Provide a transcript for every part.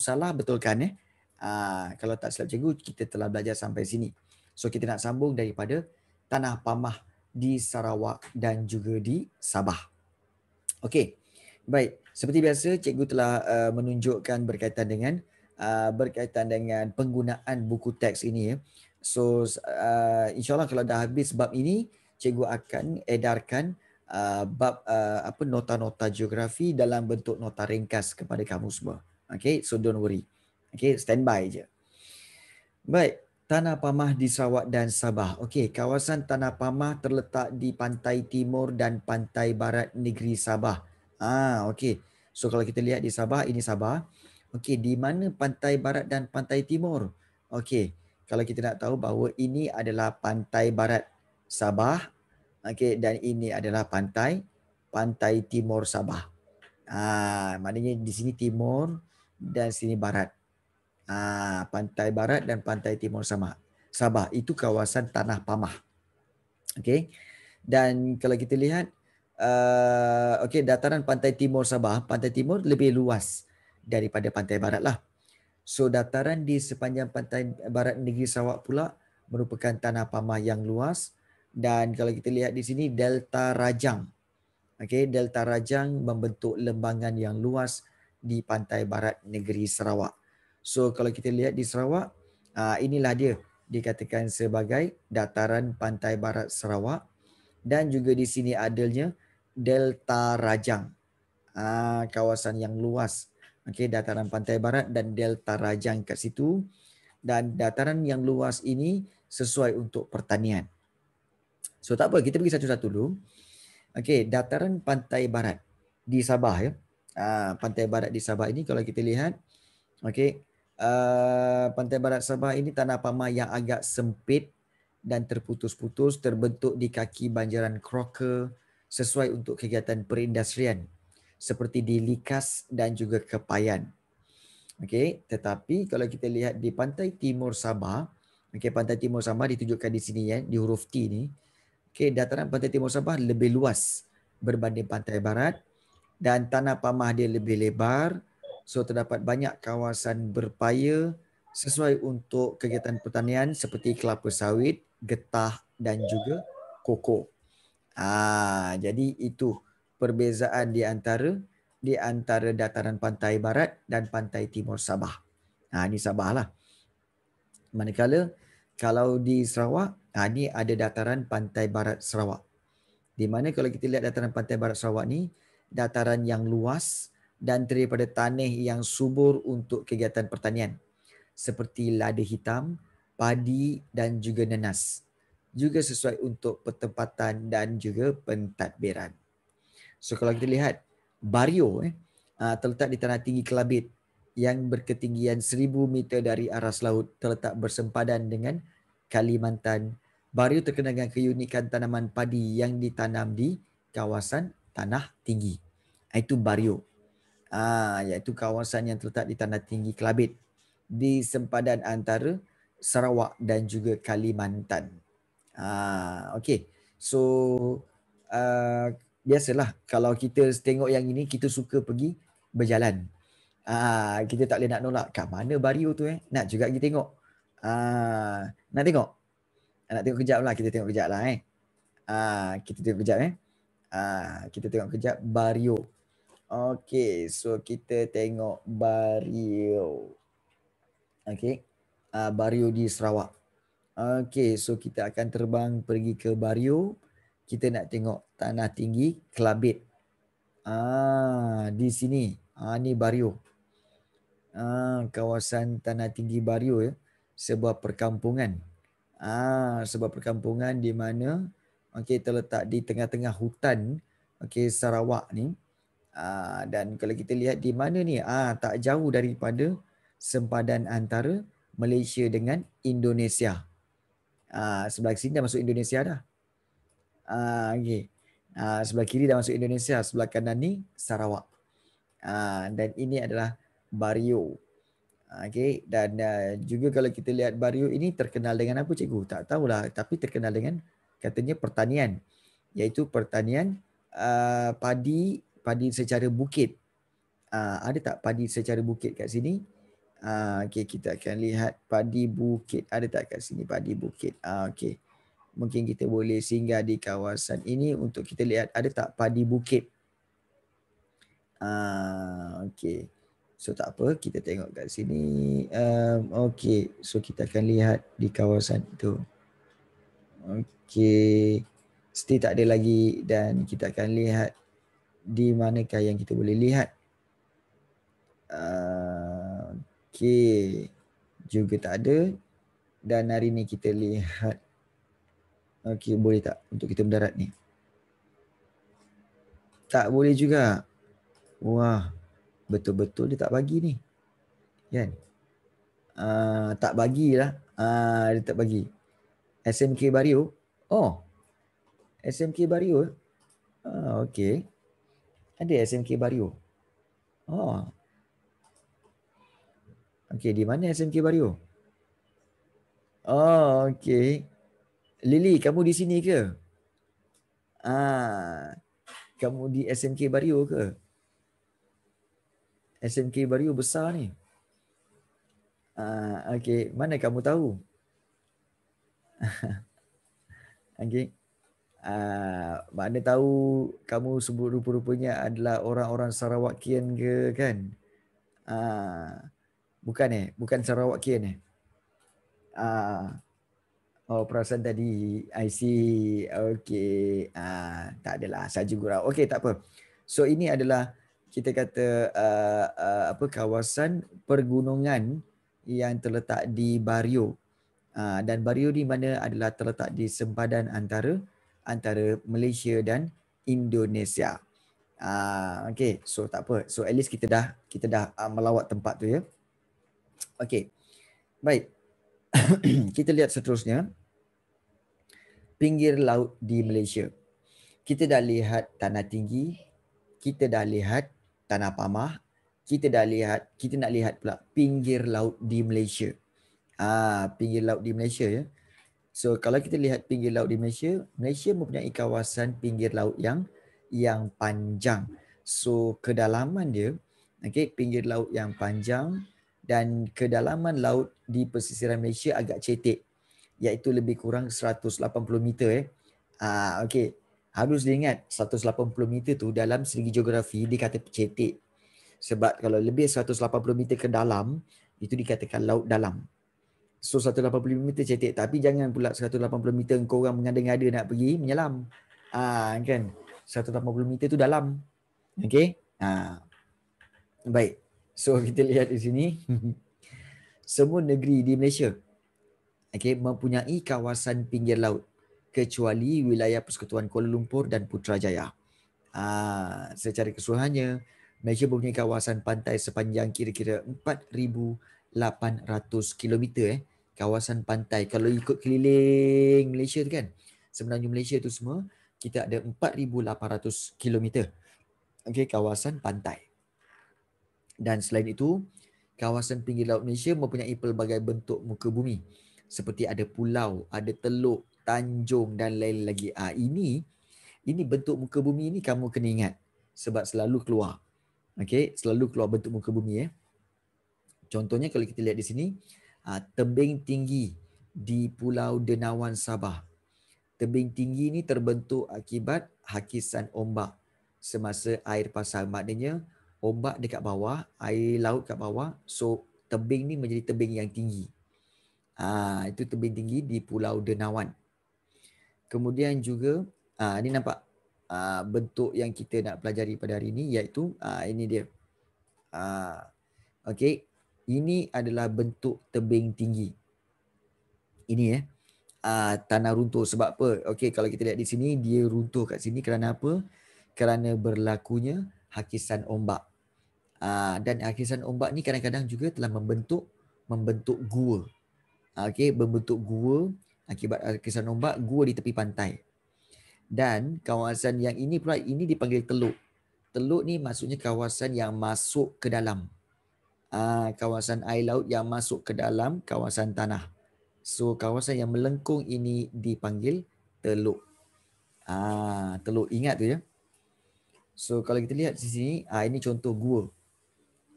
salah betulkan eh. Aa, ah, kalau tak silap cikgu kita telah belajar sampai sini. So kita nak sambung daripada tanah pamah di Sarawak dan juga di Sabah. Okey. Baik, seperti biasa cikgu telah uh, menunjukkan berkaitan dengan uh, berkaitan dengan penggunaan buku teks ini ya. So uh, insyaallah kalau dah habis bab ini cikgu akan edarkan uh, bab uh, apa nota-nota geografi dalam bentuk nota ringkas kepada kamu semua. Okay, so don't worry. Okay, stand by je. Baik, Tanah Pamah di Sarawak dan Sabah. Okey, kawasan Tanah Pamah terletak di pantai timur dan pantai barat negeri Sabah. Ah, okey. So kalau kita lihat di Sabah, ini Sabah. Okey, di mana pantai barat dan pantai timur? Okey. Kalau kita nak tahu bahawa ini adalah pantai barat Sabah. Okey, dan ini adalah pantai pantai timur Sabah. Ah, maknanya di sini timur, dan sini barat. Ah, pantai barat dan pantai timur sama. Sabah itu kawasan tanah pamah. Okey. Dan kalau kita lihat uh, okey dataran pantai timur Sabah, pantai timur lebih luas daripada pantai barat lah. So dataran di sepanjang pantai barat negeri Sarawak pula merupakan tanah pamah yang luas dan kalau kita lihat di sini delta rajang. Okey, delta rajang membentuk lembangan yang luas di pantai barat negeri Sarawak. So kalau kita lihat di Sarawak, uh, inilah dia dikatakan sebagai dataran pantai barat Sarawak dan juga di sini adanya Delta Rajang. Uh, kawasan yang luas. Okey, dataran pantai barat dan Delta Rajang kat situ dan dataran yang luas ini sesuai untuk pertanian. So tak apa, kita pergi satu-satu dulu. Okey, dataran pantai barat di Sabah ya. Ah, pantai barat di Sabah ini kalau kita lihat okey uh, pantai barat Sabah ini tanah pama yang agak sempit dan terputus-putus terbentuk di kaki banjaran Crocker sesuai untuk kegiatan perindustrian seperti di Likas dan juga Kepayan. Okey, tetapi kalau kita lihat di pantai timur Sabah, okey pantai timur Sabah ditunjukkan di sini ya, di huruf T ni. Okey, dataran pantai timur Sabah lebih luas berbanding pantai barat dan tanah pamah dia lebih lebar. So terdapat banyak kawasan berpaya sesuai untuk kegiatan pertanian seperti kelapa sawit, getah dan juga koko. Ah, jadi itu perbezaan di antara di antara dataran pantai barat dan pantai timur Sabah. Ah, ini Sabah lah. Manakala kalau di Sarawak, ah, ini ada dataran pantai barat Sarawak. Di mana kalau kita lihat dataran pantai barat Sarawak ni, dataran yang luas dan daripada tanah yang subur untuk kegiatan pertanian seperti lada hitam, padi dan juga nenas. Juga sesuai untuk pertempatan dan juga pentadbiran. So kalau kita lihat Bario eh ah, terletak di tanah tinggi Kelabit yang berketinggian 1000 meter dari aras laut terletak bersempadan dengan Kalimantan. Bario terkenal dengan keunikan tanaman padi yang ditanam di kawasan tanah tinggi. Itu Barrio. Ah, iaitu kawasan yang terletak di tanah tinggi Kelabit di sempadan antara Sarawak dan juga Kalimantan. Ah, okey. So uh, biasalah kalau kita tengok yang ini kita suka pergi berjalan. Ah, kita tak boleh nak nolak kat mana Barrio tu eh? Nak juga kita tengok. Ah, nak tengok. Nak tengok kejap lah kita tengok kejap lah eh. Ah, kita tengok kejap eh. Ah, kita tengok kejap Bario. Okay, so kita tengok Bario. Okay, ah, Bario di Sarawak. Okay, so kita akan terbang pergi ke Bario. Kita nak tengok tanah tinggi Kelabit. Ah, di sini. Ah, ni Bario. Ah, kawasan tanah tinggi Bario ya. Sebuah perkampungan. Ah, sebuah perkampungan di mana okey terletak di tengah-tengah hutan okey Sarawak ni aa, ah, dan kalau kita lihat di mana ni ah tak jauh daripada sempadan antara Malaysia dengan Indonesia aa, ah, sebelah sini dah masuk Indonesia dah ah okey Uh, sebelah kiri dah masuk Indonesia, sebelah kanan ni Sarawak. Uh, dan ini adalah Barrio, Okey, Dan uh, juga kalau kita lihat Barrio ini terkenal dengan apa cikgu? Tak tahulah tapi terkenal dengan katanya pertanian iaitu pertanian uh, padi padi secara bukit uh, ada tak padi secara bukit kat sini uh, okey kita akan lihat padi bukit ada tak kat sini padi bukit uh, ah, okey mungkin kita boleh singgah di kawasan ini untuk kita lihat ada tak padi bukit uh, ah, okey so tak apa kita tengok kat sini um, okey so kita akan lihat di kawasan itu Okey. Still tak ada lagi dan kita akan lihat di manakah yang kita boleh lihat. Uh, Okey. Juga tak ada. Dan hari ni kita lihat. Okey boleh tak untuk kita mendarat ni? Tak boleh juga. Wah. Betul-betul dia tak bagi ni. Kan? Uh, tak bagilah. Uh, dia tak bagi. SMK Bario. Oh. SMK Bario. Ah, okey. Ada SMK Bario. Oh. Okey, di mana SMK Bario? Oh, okey. Lily, kamu di sini ke? Ah. Kamu di SMK Bario ke? SMK Bario besar ni. Ah, okey. Mana kamu tahu? okay. Uh, mana tahu kamu sebut rupa-rupanya adalah orang-orang Sarawakian ke kan? Uh, bukan eh? Bukan Sarawakian eh? Uh, oh perasan tadi I see Okay uh, Tak adalah Saja gurau Okay tak apa So ini adalah kita kata uh, uh, apa kawasan pergunungan yang terletak di Bario. Uh, Ah, dan Baryo di mana adalah terletak di sempadan antara antara Malaysia dan Indonesia. Ah okey, so tak apa. So at least kita dah kita dah ah, melawat tempat tu ya. Okey. Baik. kita lihat seterusnya. Pinggir laut di Malaysia. Kita dah lihat tanah tinggi, kita dah lihat tanah pamah, kita dah lihat, kita nak lihat pula pinggir laut di Malaysia ah pinggir laut di Malaysia ya. So kalau kita lihat pinggir laut di Malaysia, Malaysia mempunyai kawasan pinggir laut yang yang panjang. So kedalaman dia, okey, pinggir laut yang panjang dan kedalaman laut di pesisiran Malaysia agak cetek iaitu lebih kurang 180 meter eh. Ah okey. Harus diingat 180 meter tu dalam segi geografi dikata cetek. Sebab kalau lebih 180 meter ke dalam itu dikatakan laut dalam. So 180 meter cetek tapi jangan pula 180 meter kau orang mengada-ngada nak pergi menyelam. Ah ha, kan. 180 meter tu dalam. Okey. Ha. Baik. So kita lihat di sini semua negeri di Malaysia okey mempunyai kawasan pinggir laut kecuali wilayah Persekutuan Kuala Lumpur dan Putrajaya. Ha, secara keseluruhannya Malaysia mempunyai kawasan pantai sepanjang kira-kira 4,800 km eh kawasan pantai kalau ikut keliling Malaysia tu kan sebenarnya Malaysia tu semua kita ada 4800 km okey kawasan pantai dan selain itu kawasan pinggir laut Malaysia mempunyai pelbagai bentuk muka bumi seperti ada pulau ada teluk tanjung dan lain lagi ah ini ini bentuk muka bumi ni kamu kena ingat sebab selalu keluar okey selalu keluar bentuk muka bumi ya eh. contohnya kalau kita lihat di sini Ah, tebing tinggi di Pulau Denawan Sabah. Tebing tinggi ini terbentuk akibat hakisan ombak semasa air pasang. Maknanya ombak dekat bawah, air laut dekat bawah. So tebing ni menjadi tebing yang tinggi. ha, itu tebing tinggi di Pulau Denawan. Kemudian juga ha, ah, ini nampak ha, bentuk yang kita nak pelajari pada hari ini iaitu ha, ini dia. Ah ha, okey ini adalah bentuk tebing tinggi. Ini eh. Uh, tanah runtuh sebab apa? Okey kalau kita lihat di sini dia runtuh kat sini kerana apa? Kerana berlakunya hakisan ombak. Uh, dan hakisan ombak ni kadang-kadang juga telah membentuk membentuk gua. Uh, Okey membentuk gua akibat hakisan ombak gua di tepi pantai. Dan kawasan yang ini pula ini dipanggil teluk. Teluk ni maksudnya kawasan yang masuk ke dalam Ah, kawasan air laut yang masuk ke dalam kawasan tanah. So kawasan yang melengkung ini dipanggil teluk. Ah teluk ingat tu ya. So kalau kita lihat di sini, uh, ini contoh gua.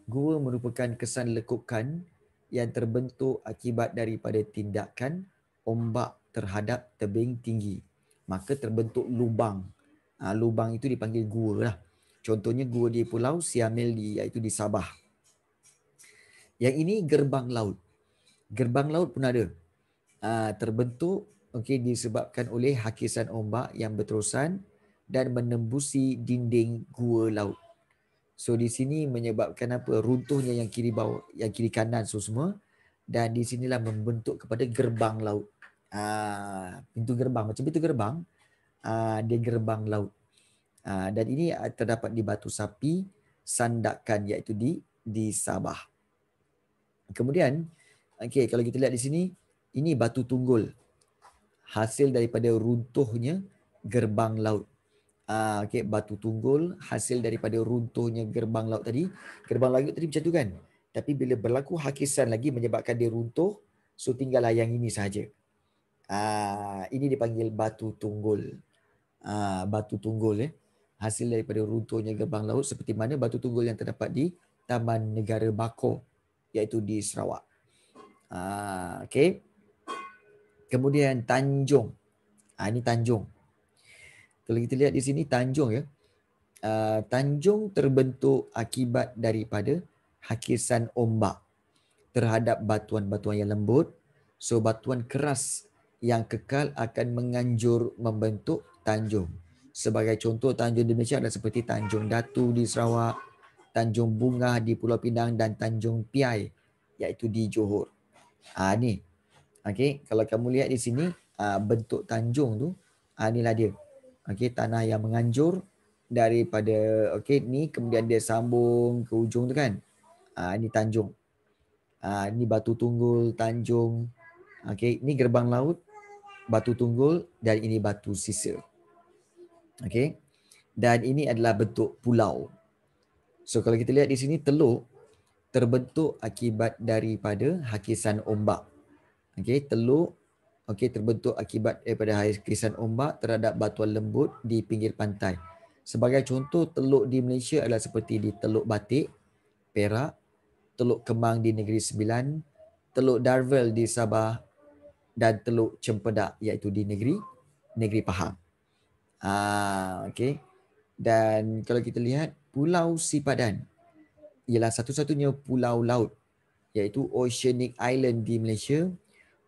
Gua merupakan kesan lekukan yang terbentuk akibat daripada tindakan ombak terhadap tebing tinggi. Maka terbentuk lubang. Ha, lubang itu dipanggil gua lah. Contohnya gua di Pulau Siamel di iaitu di Sabah. Yang ini gerbang laut. Gerbang laut pun ada. Uh, terbentuk okay, disebabkan oleh hakisan ombak yang berterusan dan menembusi dinding gua laut. So di sini menyebabkan apa runtuhnya yang kiri bawah, yang kiri kanan so semua dan di sinilah membentuk kepada gerbang laut. Aa, ah, pintu gerbang macam pintu gerbang aa, ah, dia gerbang laut. Aa, dan ini terdapat di batu sapi sandakan iaitu di di Sabah. Kemudian, okay, kalau kita lihat di sini, ini batu tunggul. Hasil daripada runtuhnya gerbang laut. Uh, ah, okay, batu tunggul hasil daripada runtuhnya gerbang laut tadi. Gerbang laut tadi macam tu kan? Tapi bila berlaku hakisan lagi menyebabkan dia runtuh, so tinggal yang ini sahaja. Uh, ini dipanggil batu tunggul. Uh, batu tunggul eh. Hasil daripada runtuhnya gerbang laut seperti mana batu tunggul yang terdapat di Taman Negara Bakau iaitu di Sarawak. Ah, okay. Kemudian Tanjung. Ah, ini Tanjung. Kalau kita lihat di sini Tanjung ya. Ah, Tanjung terbentuk akibat daripada hakisan ombak terhadap batuan-batuan yang lembut. So batuan keras yang kekal akan menganjur membentuk Tanjung. Sebagai contoh Tanjung di Malaysia adalah seperti Tanjung Datu di Sarawak, Tanjung Bunga di Pulau Pinang dan Tanjung Piai iaitu di Johor. Ah ha, ni. Okey, kalau kamu lihat di sini uh, bentuk tanjung tu, ah uh, inilah dia. Okey, tanah yang menganjur daripada okey ni kemudian dia sambung ke ujung tu kan. Ah ini tanjung. Ah ini batu tunggul tanjung. Okey, ini gerbang laut batu tunggul dan ini batu Sisir. Okey. Dan ini adalah bentuk pulau. So kalau kita lihat di sini teluk terbentuk akibat daripada hakisan ombak. Okey, teluk okey terbentuk akibat daripada hakisan ombak terhadap batuan lembut di pinggir pantai. Sebagai contoh teluk di Malaysia adalah seperti di Teluk Batik, Perak, Teluk Kemang di Negeri Sembilan, Teluk Darvel di Sabah dan Teluk Cempedak iaitu di Negeri Negeri Pahang. Ah, okey. Dan kalau kita lihat Pulau Sipadan ialah satu-satunya pulau laut iaitu Oceanic Island di Malaysia.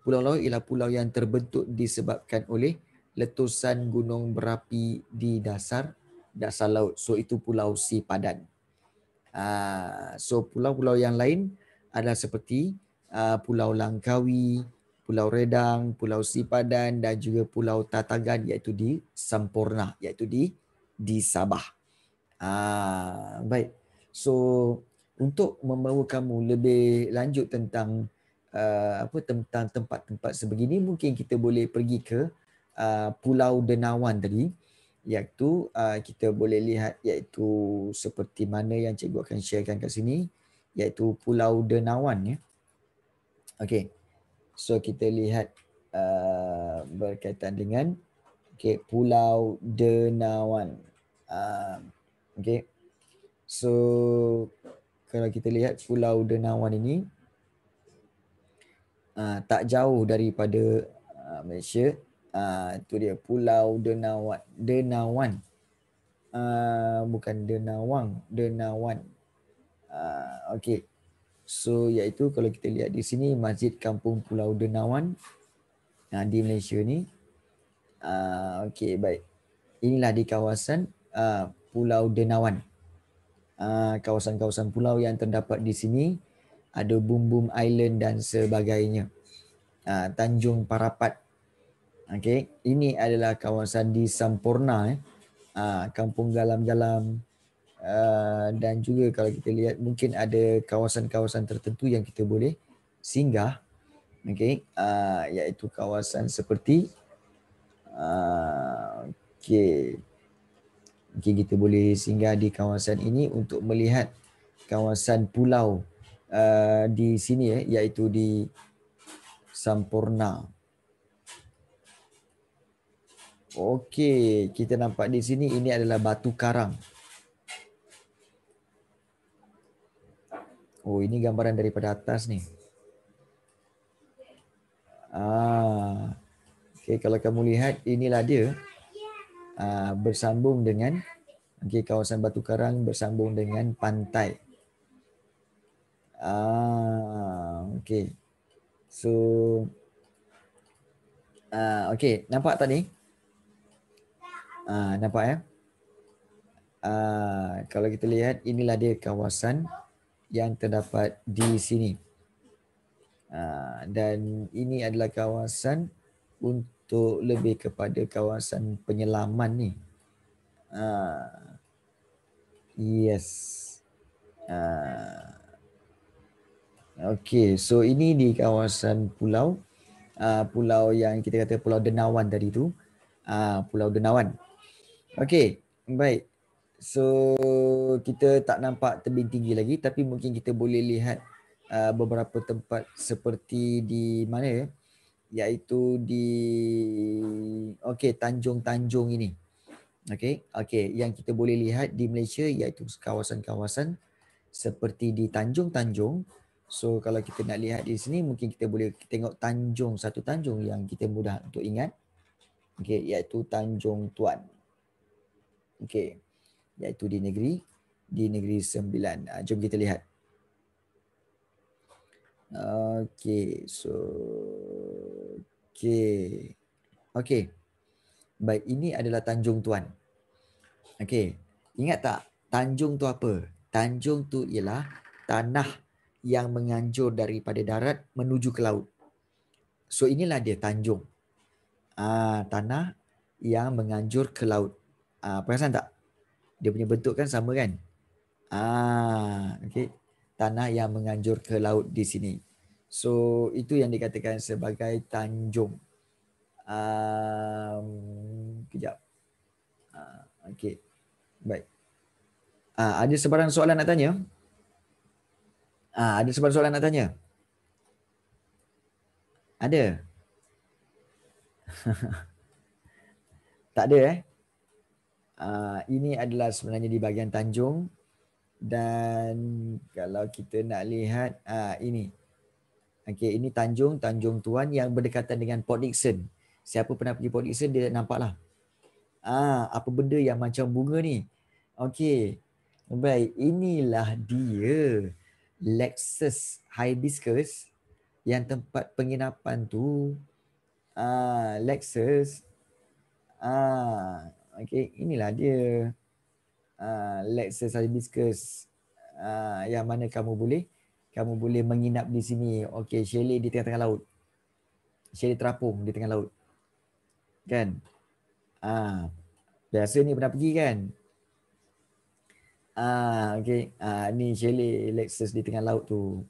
Pulau laut ialah pulau yang terbentuk disebabkan oleh letusan gunung berapi di dasar dasar laut. So itu Pulau Sipadan. Ah, so pulau-pulau yang lain adalah seperti ah, Pulau Langkawi, Pulau Redang, Pulau Sipadan dan juga Pulau Tatagan iaitu di Sampurna iaitu di di Sabah. Ah baik. So untuk membawa kamu lebih lanjut tentang uh, apa tentang tempat-tempat sebegini mungkin kita boleh pergi ke uh, Pulau Denawan tadi iaitu uh, kita boleh lihat iaitu seperti mana yang cikgu akan sharekan kat sini iaitu Pulau Denawan ya. Okey. So kita lihat uh, berkaitan dengan okay, Pulau Denawan. Uh, Okay. So, kalau kita lihat Pulau Denawan ini, uh, tak jauh daripada uh, Malaysia. Uh, itu dia, Pulau Denawan. Denawan. Uh, bukan Denawang, Denawan. Uh, okay. So, iaitu kalau kita lihat di sini, Masjid Kampung Pulau Denawan uh, di Malaysia ni. Uh, okay, baik. Inilah di kawasan uh, Pulau Denawan. Ah, kawasan-kawasan pulau yang terdapat di sini ada Bum Bum Island dan sebagainya. Ah, Tanjung Parapat. Okay. Ini adalah kawasan di Sampurna. Eh. Ah, kampung Galam-Galam. Dan juga kalau kita lihat mungkin ada kawasan-kawasan tertentu yang kita boleh singgah. Okay. Iaitu kawasan seperti Okay. Okay, kita boleh singgah di kawasan ini untuk melihat kawasan pulau uh, di sini eh, iaitu di Sampurna. Okey, kita nampak di sini ini adalah batu karang. Oh, ini gambaran daripada atas ni. Ah. Okey, kalau kamu lihat inilah dia. Ah, bersambung dengan okay, kawasan Batu Karang bersambung dengan pantai. Ah, okay. So, ah, okay. Nampak tak ni? Ah, nampak ya? Eh? Ah, kalau kita lihat, inilah dia kawasan yang terdapat di sini. Ah, dan ini adalah kawasan untuk tu lebih kepada kawasan penyelaman ni. Ha. Yes. Ha. Okey, so ini di kawasan pulau uh, pulau yang kita kata Pulau Denawan tadi tu, uh, Pulau Denawan. Okay, baik. So kita tak nampak tebing tinggi lagi tapi mungkin kita boleh lihat uh, beberapa tempat seperti di mana ya? iaitu di okey tanjung-tanjung ini. Okey, okey yang kita boleh lihat di Malaysia iaitu kawasan-kawasan seperti di tanjung-tanjung. So kalau kita nak lihat di sini mungkin kita boleh tengok tanjung satu tanjung yang kita mudah untuk ingat. Okey, iaitu Tanjung Tuan. Okey. Iaitu di negeri di negeri Sembilan. Ah, jom kita lihat. Okay, so okay, okay. Baik, ini adalah Tanjung Tuan. Okay, ingat tak Tanjung tu apa? Tanjung tu ialah tanah yang menganjur daripada darat menuju ke laut. So inilah dia Tanjung. Ah, tanah yang menganjur ke laut. Ah, perasan tak? Dia punya bentuk kan sama kan? Ah, okay tanah yang menganjur ke laut di sini. So itu yang dikatakan sebagai tanjung. Um, kejap. Uh, ah, okay. Baik. Uh, ada sebarang soalan nak tanya? Uh, ada sebarang soalan nak tanya? Ada? tak ada eh? Uh, ini adalah sebenarnya di bahagian tanjung dan kalau kita nak lihat uh, ini okey ini tanjung tanjung tuan yang berdekatan dengan Port Dickson siapa pernah pergi Port Dickson dia nampaklah ah apa benda yang macam bunga ni okey baik inilah dia Lexus Hibiscus yang tempat penginapan tu ah Lexus ah okey inilah dia Ah, lexus hibiscus uh, ah, yang mana kamu boleh kamu boleh menginap di sini okey shelly di tengah-tengah laut shelly terapung di tengah laut kan ah uh, biasa ni pernah pergi kan ah uh, okey ah uh, ni shelly lexus di tengah laut tu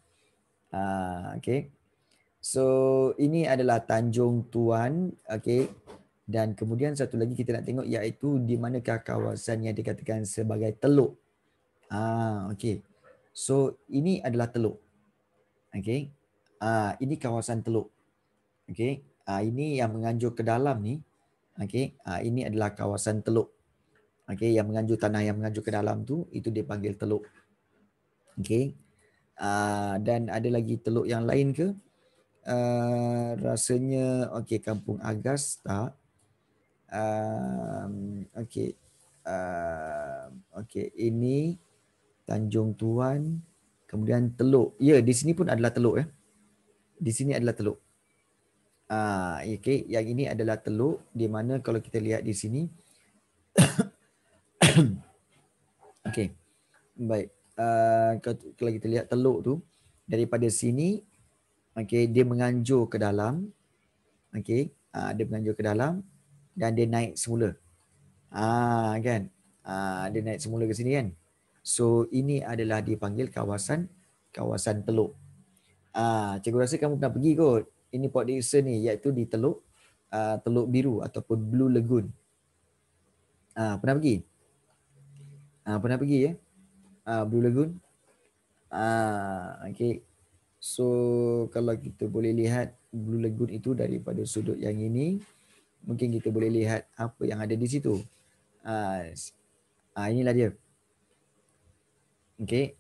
ah uh, okey so ini adalah tanjung tuan okey dan kemudian satu lagi kita nak tengok iaitu di manakah kawasan yang dikatakan sebagai teluk. Ah, ha, okay. So ini adalah teluk. Okay. Ah, ha, ini kawasan teluk. Okay. Ah, ha, ini yang menganjur ke dalam ni. Okay. Ah, ini adalah kawasan teluk. Okay. yang menganjur tanah yang menganjur ke dalam tu itu dipanggil teluk. Okay. Ah, dan ada lagi teluk yang lain ke? Uh, rasanya okey kampung Agas tak um, okay, uh, okay, ini Tanjung Tuan, kemudian Teluk. Ya, yeah, di sini pun adalah Teluk ya. Eh. Di sini adalah Teluk. Ah, uh, okay, yang ini adalah Teluk. Di mana kalau kita lihat di sini, okay, baik. Uh, kalau kita lihat Teluk tu, daripada sini, okay, dia menganjur ke dalam. Okay, uh, dia menganjur ke dalam dan dia naik semula. Ah kan. Ah dia naik semula ke sini kan. So ini adalah dipanggil kawasan kawasan teluk. Ah cikgu rasa kamu pernah pergi kot. Ini Port Dickson ni iaitu di teluk ah Teluk Biru ataupun Blue Lagoon. Ah pernah pergi? Ah pernah pergi ya. Ah Blue Lagoon. Ah okey. So kalau kita boleh lihat Blue Lagoon itu daripada sudut yang ini mungkin kita boleh lihat apa yang ada di situ. Ah uh, inilah dia. Okey.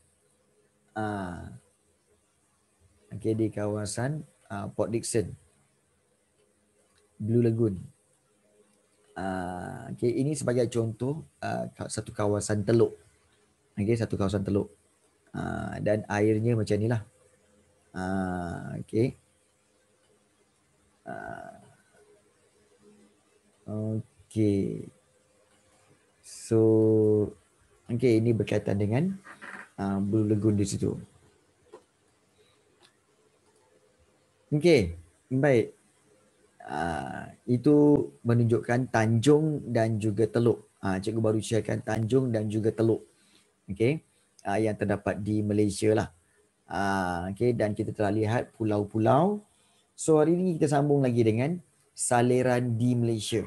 Ah uh, di kawasan uh, Port Dickson. Blue Lagoon. Ah uh, ini sebagai contoh uh, satu kawasan teluk. Okey, satu kawasan teluk. Uh, dan airnya macam inilah. Ah okey. Ah Okay, So okay ini berkaitan dengan uh, Blue Lagoon di situ. Okay, baik. Uh, itu menunjukkan tanjung dan juga teluk. Uh, cikgu baru sharekan tanjung dan juga teluk. okay? Uh, yang terdapat di Malaysia lah. Uh, okay, dan kita telah lihat pulau-pulau. So hari ini kita sambung lagi dengan saliran di Malaysia.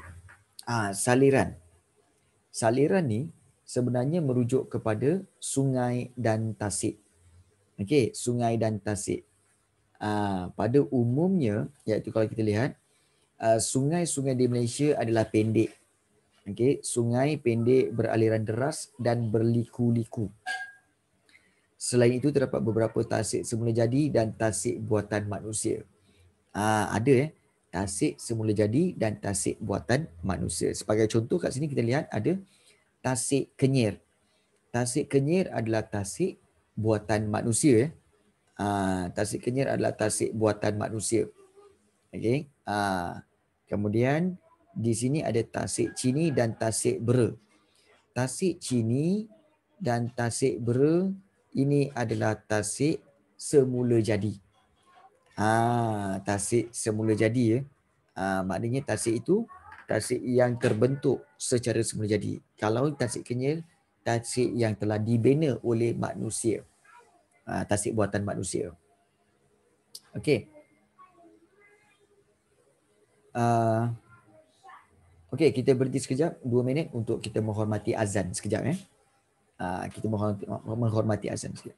Ah, saliran. Saliran ni sebenarnya merujuk kepada sungai dan tasik. Okey, sungai dan tasik. Ah, pada umumnya iaitu kalau kita lihat ah, sungai-sungai di Malaysia adalah pendek. Okey, sungai pendek beraliran deras dan berliku-liku. Selain itu terdapat beberapa tasik semula jadi dan tasik buatan manusia. Ah, ada eh tasik semula jadi dan tasik buatan manusia. Sebagai contoh kat sini kita lihat ada tasik kenyir. Tasik kenyir adalah tasik buatan manusia. Uh, tasik kenyir adalah tasik buatan manusia. Okay. Uh, ah, kemudian di sini ada tasik cini dan tasik bera. Tasik cini dan tasik bera ini adalah tasik semula jadi. Ah, tasik semula jadi ya. Ah, maknanya tasik itu tasik yang terbentuk secara semula jadi. Kalau tasik kenyir, tasik yang telah dibina oleh manusia. Ah, tasik buatan manusia. Okey. Ah, Okey, kita berhenti sekejap. Dua minit untuk kita menghormati azan sekejap. ya. Ah, kita menghormati azan sekejap.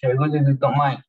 Chegou de Tomás.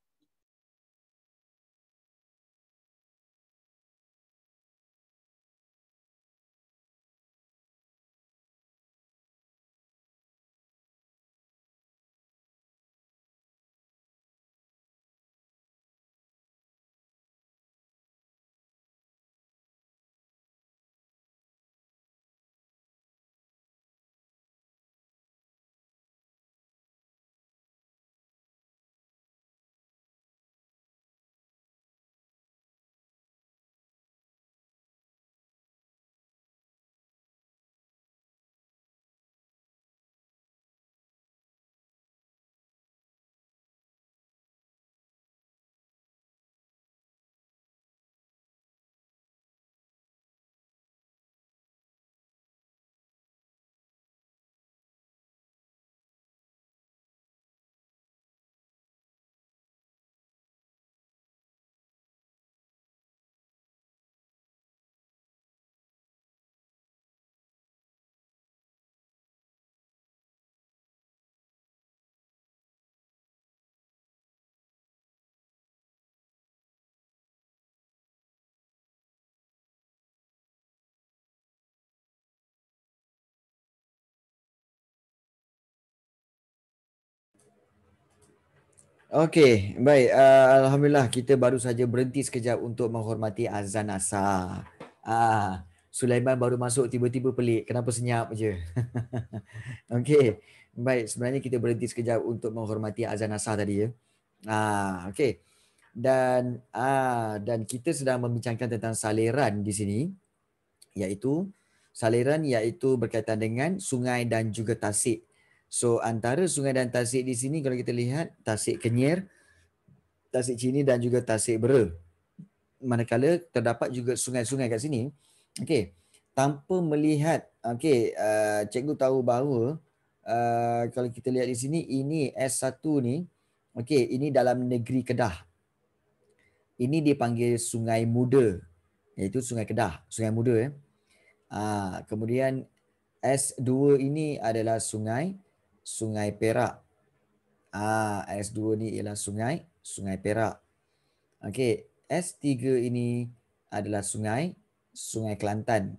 Okey, baik. Uh, Alhamdulillah kita baru saja berhenti sekejap untuk menghormati azan asar. Ah, uh, Sulaiman baru masuk tiba-tiba pelik. Kenapa senyap je? Okey. Baik, sebenarnya kita berhenti sekejap untuk menghormati azan asar tadi ya. Ah, uh, okey. Dan ah uh, dan kita sedang membincangkan tentang saliran di sini iaitu saliran iaitu berkaitan dengan sungai dan juga tasik So antara sungai dan tasik di sini kalau kita lihat tasik Kenyir, tasik Cini dan juga tasik Bera. Manakala terdapat juga sungai-sungai kat sini. Okey, tanpa melihat okey, uh, cikgu tahu bahawa uh, kalau kita lihat di sini ini S1 ni okey, ini dalam negeri Kedah. Ini dipanggil Sungai Muda iaitu Sungai Kedah, Sungai Muda eh. Uh, kemudian S2 ini adalah sungai Sungai Perak. Ah, S2 ni ialah sungai, Sungai Perak. Okey, S3 ini adalah sungai, Sungai Kelantan.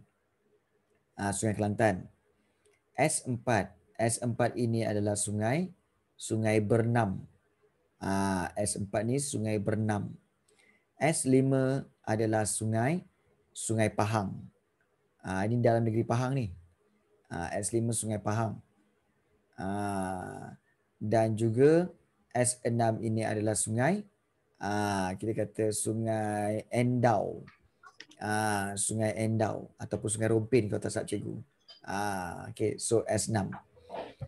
Ah, Sungai Kelantan. S4, S4 ini adalah sungai, Sungai Bernam. Ah, S4 ni Sungai Bernam. S5 adalah sungai, Sungai Pahang. Ah, ini dalam negeri Pahang ni. Ah, S5 Sungai Pahang. Ha, dan juga S6 ini adalah sungai. Ha, kita kata sungai Endau. Ha, sungai Endau ataupun sungai Rompin kalau tak salah cikgu. Ha, okay, so S6.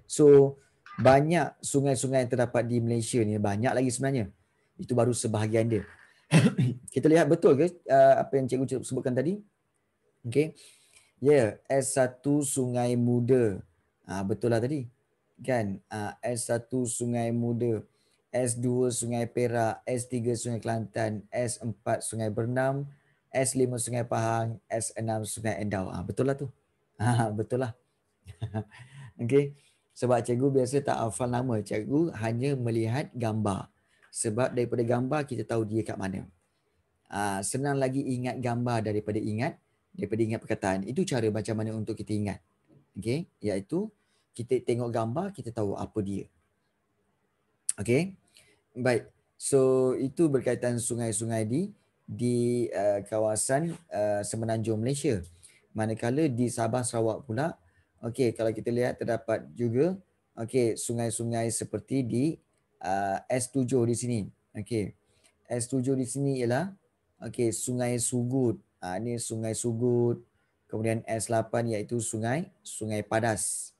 So banyak sungai-sungai yang terdapat di Malaysia ni banyak lagi sebenarnya. Itu baru sebahagian dia. kita lihat betul ke uh, apa yang cikgu sebutkan tadi? Okay. Ya, yeah, S1 Sungai Muda. ha, betul lah tadi kan ah, S1 Sungai Muda, S2 Sungai Perak, S3 Sungai Kelantan, S4 Sungai Bernam, S5 Sungai Pahang, S6 Sungai Endau. Ah betul lah tu. Ah betul lah. Okey. Sebab cikgu biasa tak hafal nama, cikgu hanya melihat gambar. Sebab daripada gambar kita tahu dia kat mana. Ah senang lagi ingat gambar daripada ingat daripada ingat perkataan. Itu cara macam mana untuk kita ingat. Okey, iaitu kita tengok gambar kita tahu apa dia. Okay, baik. So itu berkaitan sungai-sungai di di uh, kawasan uh, semenanjung Malaysia. Manakala di Sabah Sarawak pula, okay, kalau kita lihat terdapat juga okay, sungai-sungai seperti di uh, S7 di sini. Okay. S7 di sini ialah okay, Sungai Sugut. Uh, ini Sungai Sugut. Kemudian S8 iaitu Sungai Sungai Padas.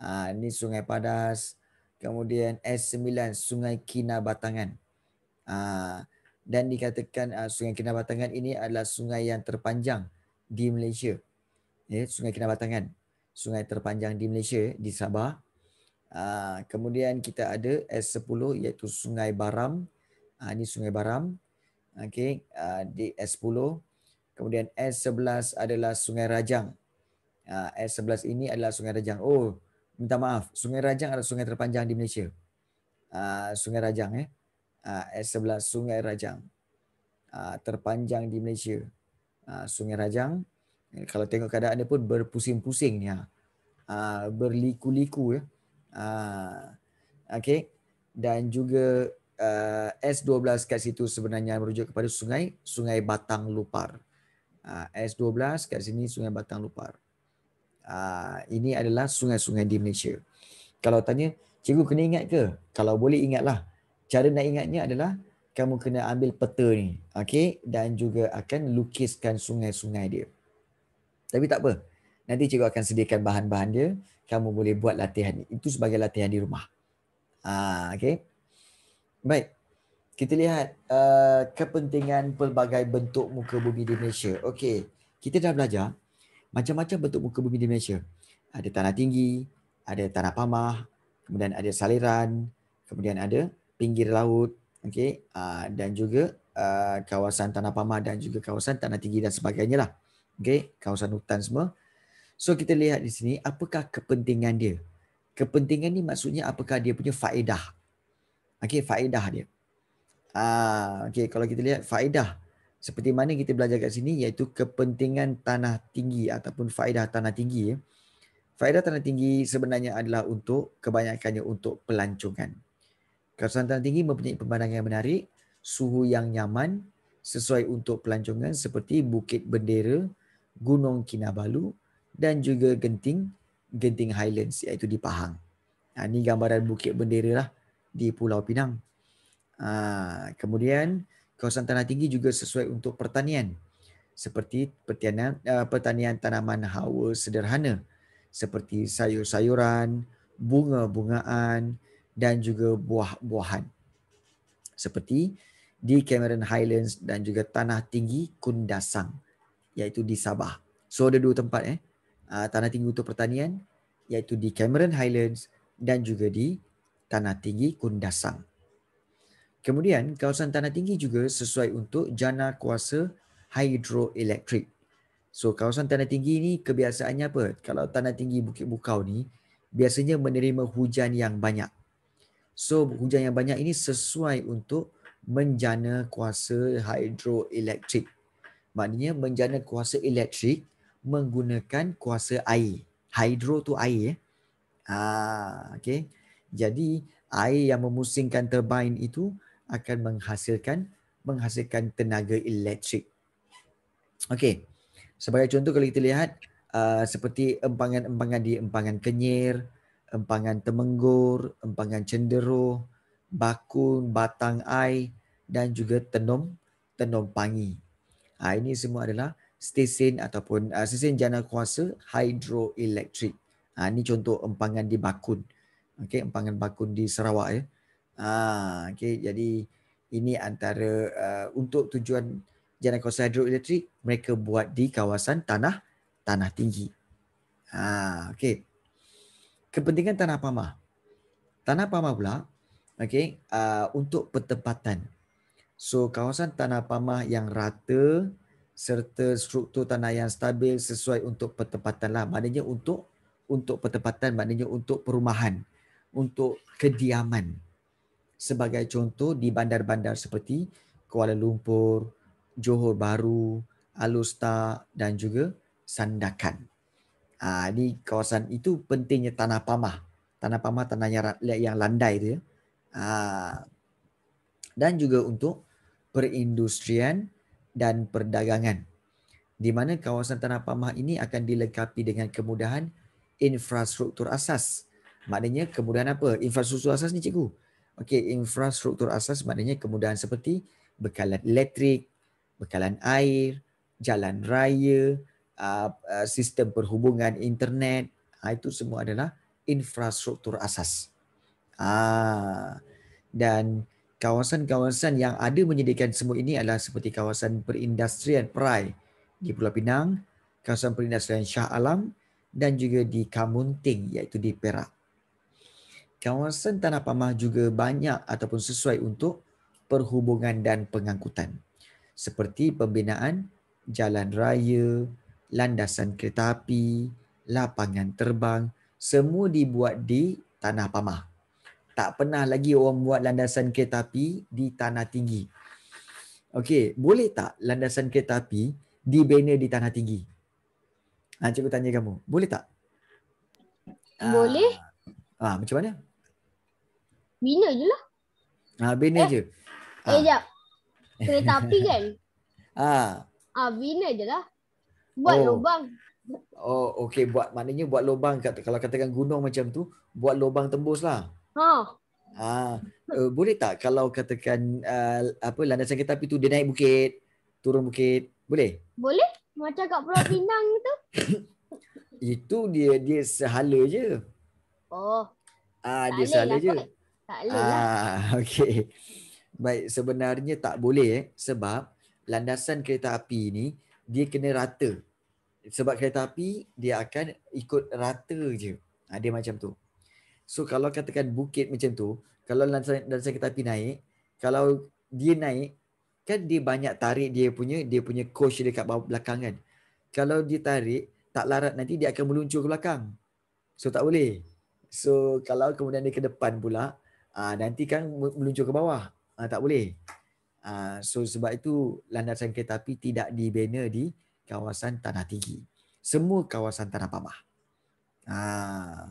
Ha, ini Sungai Padas. Kemudian S9 Sungai Kinabatangan. Ha, dan dikatakan uh, Sungai Kinabatangan ini adalah sungai yang terpanjang di Malaysia. Ya, sungai Kinabatangan. Sungai terpanjang di Malaysia, di Sabah. Ha, kemudian kita ada S10 iaitu Sungai Baram. Ha, ini Sungai Baram. okay ha, di S10. Kemudian S11 adalah Sungai Rajang. Ha, S11 ini adalah Sungai Rajang. Oh, minta maaf. Sungai Rajang adalah sungai terpanjang di Malaysia. Ah, sungai Rajang eh. s ah, sebelah Sungai Rajang. Ah, terpanjang di Malaysia. sungai Rajang. Eh, kalau tengok keadaan dia pun berpusing-pusing ya. berliku-liku ya. Eh. okay. Dan juga S12 kat situ sebenarnya merujuk kepada sungai Sungai Batang Lupar. S12 kat sini Sungai Batang Lupar. Ah, ini adalah sungai-sungai di Malaysia. Kalau tanya, cikgu kena ingat ke? Kalau boleh ingatlah. Cara nak ingatnya adalah kamu kena ambil peta ni. Okey, dan juga akan lukiskan sungai-sungai dia. Tapi tak apa. Nanti cikgu akan sediakan bahan-bahan dia. Kamu boleh buat latihan. Itu sebagai latihan di rumah. Ah, okey. Baik. Kita lihat uh, kepentingan pelbagai bentuk muka bumi di Malaysia. Okey. Kita dah belajar macam-macam bentuk muka bumi di Malaysia. Ada tanah tinggi, ada tanah pamah, kemudian ada saliran, kemudian ada pinggir laut, okey, ah, dan juga ah, kawasan tanah pamah dan juga kawasan tanah tinggi dan sebagainya lah. Okey, kawasan hutan semua. So kita lihat di sini apakah kepentingan dia? Kepentingan ni maksudnya apakah dia punya faedah? Okey, faedah dia. Ah, uh, okey kalau kita lihat faedah seperti mana kita belajar kat sini iaitu kepentingan tanah tinggi ataupun faedah tanah tinggi ya. Faedah tanah tinggi sebenarnya adalah untuk kebanyakannya untuk pelancongan. Kawasan tanah tinggi mempunyai pemandangan yang menarik, suhu yang nyaman sesuai untuk pelancongan seperti Bukit Bendera, Gunung Kinabalu dan juga Genting, Genting Highlands iaitu di Pahang. Nah, ha, ini gambaran Bukit Bendera lah di Pulau Pinang. Ha, kemudian kawasan tanah tinggi juga sesuai untuk pertanian seperti pertanian, eh, pertanian tanaman hawa sederhana seperti sayur-sayuran, bunga-bungaan dan juga buah-buahan. Seperti di Cameron Highlands dan juga tanah tinggi Kundasang iaitu di Sabah. So ada dua tempat eh. Ah, tanah tinggi untuk pertanian iaitu di Cameron Highlands dan juga di tanah tinggi Kundasang. Kemudian, kawasan tanah tinggi juga sesuai untuk jana kuasa hidroelektrik. So, kawasan tanah tinggi ini kebiasaannya apa? Kalau tanah tinggi Bukit Bukau ni biasanya menerima hujan yang banyak. So, hujan yang banyak ini sesuai untuk menjana kuasa hidroelektrik. Maknanya menjana kuasa elektrik menggunakan kuasa air. Hidro tu air. Ya? Ah, okay. Jadi, air yang memusingkan turbine itu akan menghasilkan menghasilkan tenaga elektrik. Okey. Sebagai contoh kalau kita lihat uh, seperti empangan-empangan di empangan kenyir, empangan temenggur, empangan cenderuh, bakun, batang ai dan juga tenom tenom pangi. Ha, ini semua adalah stesen ataupun uh, ah, stesen jana kuasa hidroelektrik. Ha, ini contoh empangan di bakun. Okey, empangan bakun di Sarawak ya. Eh. Ah, ha, okay. Jadi ini antara uh, untuk tujuan jalan kawasan hidroelektrik mereka buat di kawasan tanah tanah tinggi. Ah, ha, okay. Kepentingan tanah pamah. Tanah pamah pula okay, uh, untuk pertempatan. So kawasan tanah pamah yang rata serta struktur tanah yang stabil sesuai untuk pertempatan lah. Maknanya untuk untuk pertempatan, maknanya untuk perumahan, untuk kediaman sebagai contoh di bandar-bandar seperti Kuala Lumpur, Johor Bahru, Alustar dan juga Sandakan. Ah ha, di kawasan itu pentingnya tanah pamah. Tanah pamah tanah yang yang landai dia. Ha, dan juga untuk perindustrian dan perdagangan. Di mana kawasan tanah pamah ini akan dilengkapi dengan kemudahan infrastruktur asas. Maknanya kemudahan apa? Infrastruktur asas ni cikgu. Okey, infrastruktur asas maknanya kemudahan seperti bekalan elektrik, bekalan air, jalan raya, uh, uh, sistem perhubungan internet. Ah, itu semua adalah infrastruktur asas. Ah, dan kawasan-kawasan yang ada menyediakan semua ini adalah seperti kawasan perindustrian Perai di Pulau Pinang, kawasan perindustrian Shah Alam dan juga di Kamunting iaitu di Perak kawasan tanah pamah juga banyak ataupun sesuai untuk perhubungan dan pengangkutan seperti pembinaan jalan raya, landasan kereta api, lapangan terbang, semua dibuat di tanah pamah. Tak pernah lagi orang buat landasan kereta api di tanah tinggi. Okey, boleh tak landasan kereta api dibina di tanah tinggi? Ha, cikgu tanya kamu, boleh tak? Boleh. Ah, ha, macam mana? Bina je lah. Ha, bina eh. je. Ha. Eh, ah. sekejap. Kereta api kan? Ha. Ha, bina je lah. Buat oh. lubang. Oh, okey. Buat, maknanya buat lubang. Kalau katakan gunung macam tu, buat lubang tembus lah. Ha. Ha. Uh, boleh tak kalau katakan uh, apa landasan kereta api tu dia naik bukit, turun bukit, boleh? Boleh. Macam kat Pulau Pinang tu. Itu dia dia sehala je. Oh. Ah dia sehala lah je. Kot. Tak boleh lah. Ah, okay. Baik, sebenarnya tak boleh eh, sebab landasan kereta api ni dia kena rata. Sebab kereta api dia akan ikut rata je. Ha, dia macam tu. So kalau katakan bukit macam tu, kalau landasan, landasan kereta api naik, kalau dia naik, kan dia banyak tarik dia punya, dia punya coach kat bawah belakang kan. Kalau dia tarik, tak larat nanti dia akan meluncur ke belakang. So tak boleh. So kalau kemudian dia ke depan pula, uh, ah, nanti kan meluncur ke bawah. Uh, tak boleh. Uh, so sebab itu landasan kereta api tidak dibina di kawasan tanah tinggi. Semua kawasan tanah pamah. Uh,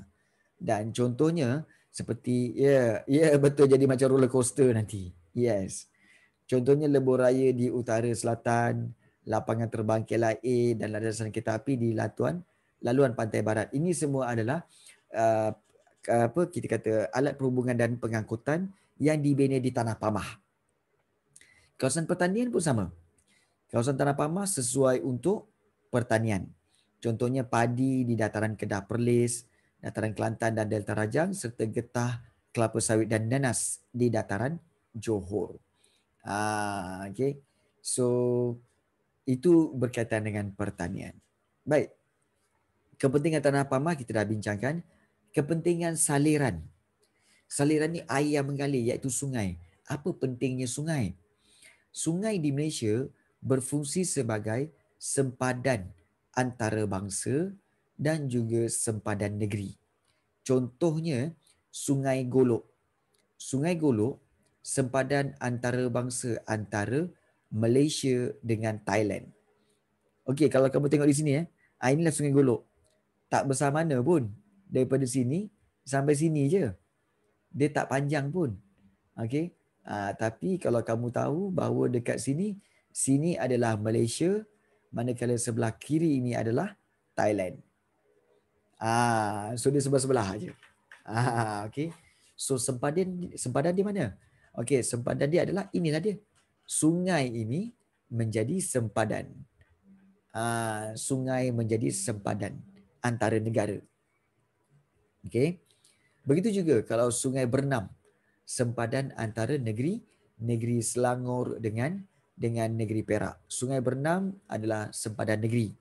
dan contohnya seperti ya yeah, yeah, betul jadi macam roller coaster nanti. Yes. Contohnya lebuh raya di utara selatan, lapangan terbang KLIA dan landasan kereta api di Latuan, laluan pantai barat. Ini semua adalah uh, apa kita kata alat perhubungan dan pengangkutan yang dibina di tanah pamah. Kawasan pertanian pun sama. Kawasan tanah pamah sesuai untuk pertanian. Contohnya padi di dataran Kedah Perlis, dataran Kelantan dan Delta Rajang serta getah, kelapa sawit dan nanas di dataran Johor. Ah, okay. So itu berkaitan dengan pertanian. Baik. Kepentingan tanah pamah kita dah bincangkan kepentingan saliran. Saliran ni air yang mengalir iaitu sungai. Apa pentingnya sungai? Sungai di Malaysia berfungsi sebagai sempadan antara bangsa dan juga sempadan negeri. Contohnya Sungai Golok. Sungai Golok sempadan antara bangsa antara Malaysia dengan Thailand. Okey, kalau kamu tengok di sini eh, ah, inilah Sungai Golok. Tak bersama mana pun daripada sini sampai sini je. Dia tak panjang pun. okay. Uh, ah, tapi kalau kamu tahu bahawa dekat sini sini adalah Malaysia manakala sebelah kiri ini adalah Thailand. Ah, so dia sebelah-sebelah aja. Ah, uh, okey. So sempadan sempadan di mana? Okay, sempadan dia adalah inilah dia. Sungai ini menjadi sempadan. Uh, sungai menjadi sempadan antara negara. Okey. Begitu juga kalau Sungai Bernam sempadan antara negeri negeri Selangor dengan dengan negeri Perak. Sungai Bernam adalah sempadan negeri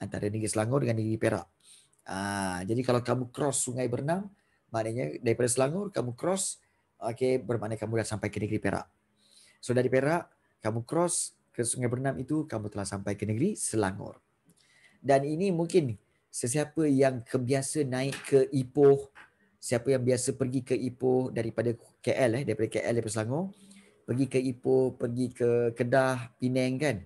antara negeri Selangor dengan negeri Perak. Aa, ah, jadi kalau kamu cross Sungai Bernam, maknanya daripada Selangor kamu cross, okey, bermakna kamu dah sampai ke negeri Perak. So dari Perak kamu cross ke Sungai Bernam itu kamu telah sampai ke negeri Selangor. Dan ini mungkin sesiapa yang kebiasa naik ke Ipoh, siapa yang biasa pergi ke Ipoh daripada KL eh, daripada KL daripada Selangor, pergi ke Ipoh, pergi ke Kedah, Penang kan.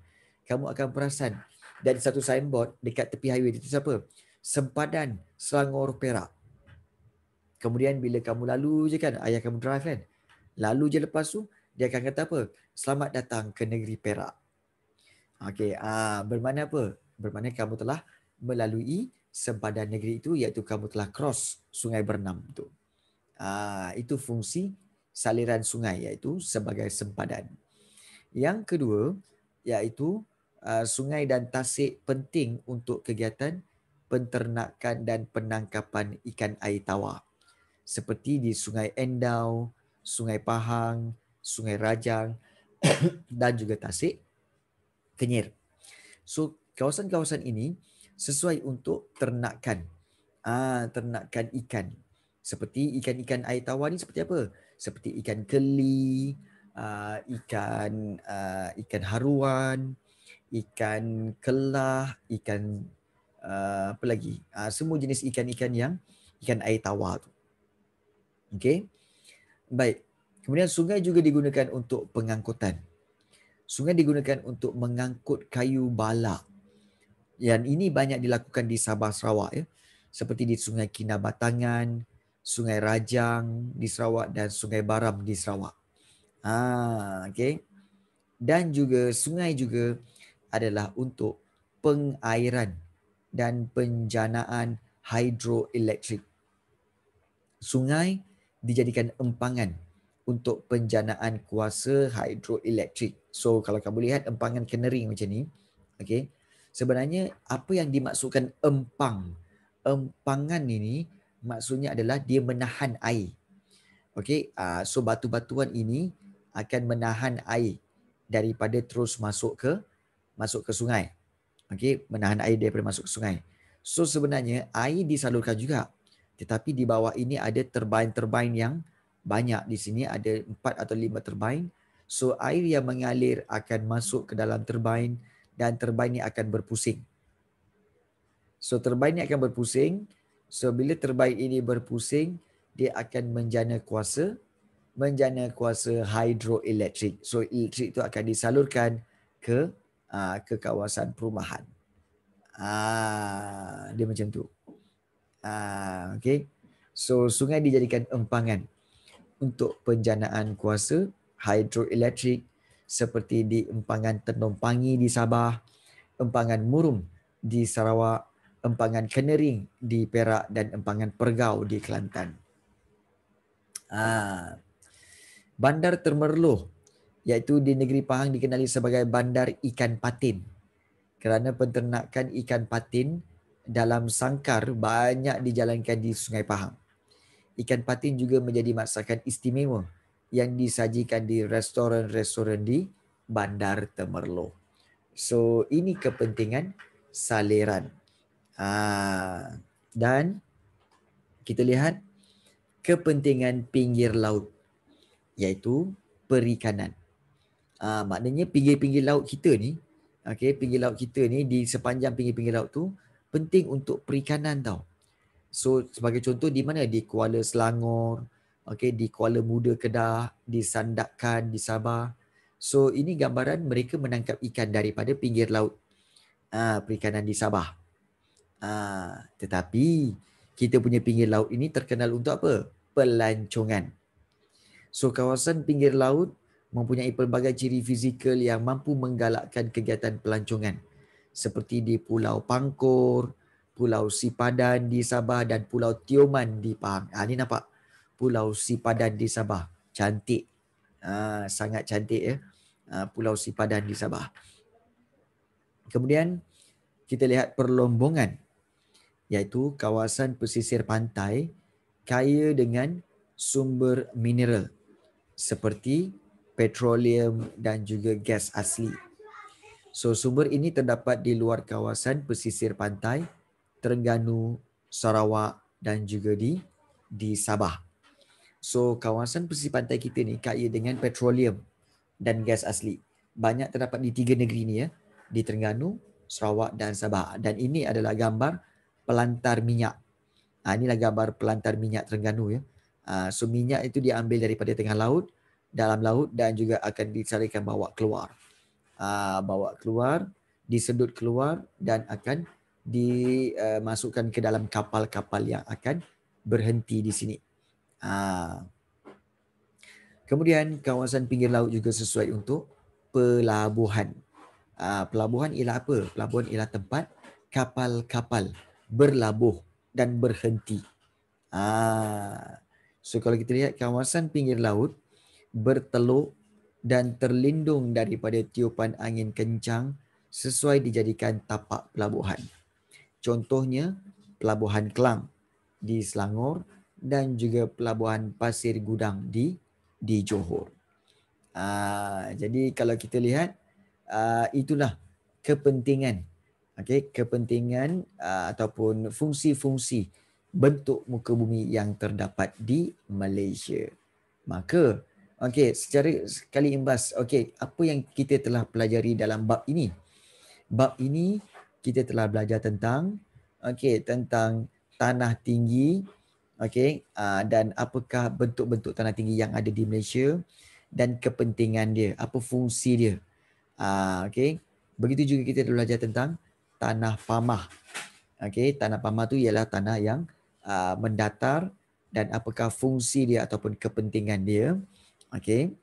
Kamu akan perasan Dan satu signboard dekat tepi highway itu siapa? Sempadan Selangor Perak. Kemudian bila kamu lalu je kan, ayah kamu drive kan. Lalu je lepas tu, dia akan kata apa? Selamat datang ke negeri Perak. Okey, ah, bermakna apa? Bermakna kamu telah melalui sempadan negeri itu iaitu kamu telah cross sungai bernam itu. Ah, itu fungsi saliran sungai iaitu sebagai sempadan. Yang kedua iaitu ah, sungai dan tasik penting untuk kegiatan penternakan dan penangkapan ikan air tawar. Seperti di Sungai Endau, Sungai Pahang, Sungai Rajang dan juga Tasik Kenyir. So, kawasan-kawasan ini sesuai untuk ternakan. Ah, ternakan ikan. Seperti ikan-ikan air tawar ni seperti apa? Seperti ikan keli, ah, ikan ah, ikan haruan, ikan kelah, ikan ah, apa lagi? Ah, semua jenis ikan-ikan yang ikan air tawar tu. Okey. Baik. Kemudian sungai juga digunakan untuk pengangkutan. Sungai digunakan untuk mengangkut kayu balak. Yang ini banyak dilakukan di Sabah Sarawak ya. Seperti di Sungai Kinabatangan, Sungai Rajang di Sarawak dan Sungai Baram di Sarawak. Ha, okay. Dan juga sungai juga adalah untuk pengairan dan penjanaan hidroelektrik. Sungai dijadikan empangan untuk penjanaan kuasa hidroelektrik. So kalau kamu lihat empangan kenering macam ni, okay, sebenarnya apa yang dimaksudkan empang empangan ini maksudnya adalah dia menahan air okey uh, so batu-batuan ini akan menahan air daripada terus masuk ke masuk ke sungai okey menahan air daripada masuk ke sungai so sebenarnya air disalurkan juga tetapi di bawah ini ada terbain-terbain yang banyak di sini ada empat atau lima terbain so air yang mengalir akan masuk ke dalam terbain dan turbine ni akan berpusing. So turbine ni akan berpusing. So bila turbine ini berpusing, dia akan menjana kuasa menjana kuasa hidroelektrik. So elektrik itu akan disalurkan ke uh, ke kawasan perumahan. Ah dia macam tu. Ah okey. So sungai dijadikan empangan untuk penjanaan kuasa hidroelektrik seperti di Empangan Tenompangi di Sabah, Empangan Murum di Sarawak, Empangan Kenering di Perak dan Empangan Pergau di Kelantan. Ah, bandar Termerloh iaitu di negeri Pahang dikenali sebagai Bandar Ikan Patin kerana penternakan ikan patin dalam sangkar banyak dijalankan di Sungai Pahang. Ikan patin juga menjadi masakan istimewa yang disajikan di restoran-restoran di Bandar Temerloh. So ini kepentingan saliran. Ha, dan kita lihat kepentingan pinggir laut iaitu perikanan. Ha, maknanya pinggir-pinggir laut kita ni, okay, pinggir laut kita ni di sepanjang pinggir-pinggir laut tu penting untuk perikanan tau. So sebagai contoh di mana di Kuala Selangor, okay, di Kuala Muda Kedah, di Sandakan, di Sabah. So ini gambaran mereka menangkap ikan daripada pinggir laut uh, perikanan di Sabah. Uh, tetapi kita punya pinggir laut ini terkenal untuk apa? Pelancongan. So kawasan pinggir laut mempunyai pelbagai ciri fizikal yang mampu menggalakkan kegiatan pelancongan. Seperti di Pulau Pangkor, Pulau Sipadan di Sabah dan Pulau Tioman di Pahang. Ah, ini nampak? Pulau Sipadan di Sabah. Cantik. Ha, sangat cantik ya. Ha, Pulau Sipadan di Sabah. Kemudian kita lihat perlombongan iaitu kawasan pesisir pantai kaya dengan sumber mineral seperti petroleum dan juga gas asli. So sumber ini terdapat di luar kawasan pesisir pantai Terengganu, Sarawak dan juga di di Sabah. So kawasan pesisir pantai kita ni kaya dengan petroleum dan gas asli. Banyak terdapat di tiga negeri ni ya. Di Terengganu, Sarawak dan Sabah. Dan ini adalah gambar pelantar minyak. Ha, inilah gambar pelantar minyak Terengganu ya. Ha, so minyak itu diambil daripada tengah laut, dalam laut dan juga akan dicarikan bawa keluar. Ha, bawa keluar, disedut keluar dan akan dimasukkan eh, ke dalam kapal-kapal yang akan berhenti di sini. Ha. Kemudian kawasan pinggir laut juga sesuai untuk pelabuhan. Ha. Pelabuhan ialah apa? Pelabuhan ialah tempat kapal-kapal berlabuh dan berhenti. Ha. So kalau kita lihat kawasan pinggir laut berteluk dan terlindung daripada tiupan angin kencang sesuai dijadikan tapak pelabuhan. Contohnya pelabuhan Kelang di Selangor dan juga pelabuhan pasir gudang di di Johor. Uh, jadi kalau kita lihat uh, itulah kepentingan okay, kepentingan uh, ataupun fungsi-fungsi bentuk muka bumi yang terdapat di Malaysia. Maka okay, secara sekali imbas okay, apa yang kita telah pelajari dalam bab ini? Bab ini kita telah belajar tentang okay, tentang tanah tinggi okay, uh, dan apakah bentuk-bentuk tanah tinggi yang ada di Malaysia dan kepentingan dia, apa fungsi dia. Uh, okay. Begitu juga kita belajar tentang tanah pamah. Okay, tanah pamah tu ialah tanah yang uh, mendatar dan apakah fungsi dia ataupun kepentingan dia. Okay.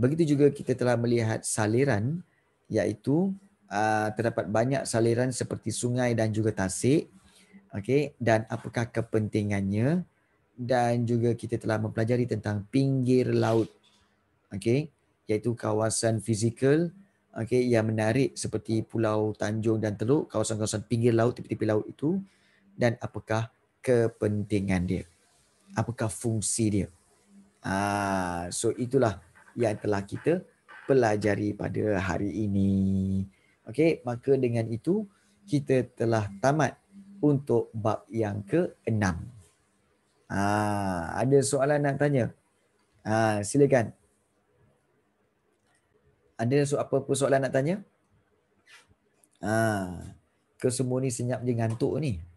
Begitu juga kita telah melihat saliran iaitu uh, terdapat banyak saliran seperti sungai dan juga tasik. Okay, dan apakah kepentingannya dan juga kita telah mempelajari tentang pinggir laut. Okey, iaitu kawasan fizikal okey yang menarik seperti pulau Tanjung dan Teluk, kawasan-kawasan pinggir laut tepi-tepi laut itu dan apakah kepentingan dia? Apakah fungsi dia? Ah, so itulah yang telah kita pelajari pada hari ini. Okey, maka dengan itu kita telah tamat untuk bab yang ke-6. Ah, ada soalan nak tanya? Ah, silakan. Ada so apa-apa soalan nak tanya? Ah, kesemua ni senyap je ngantuk ni.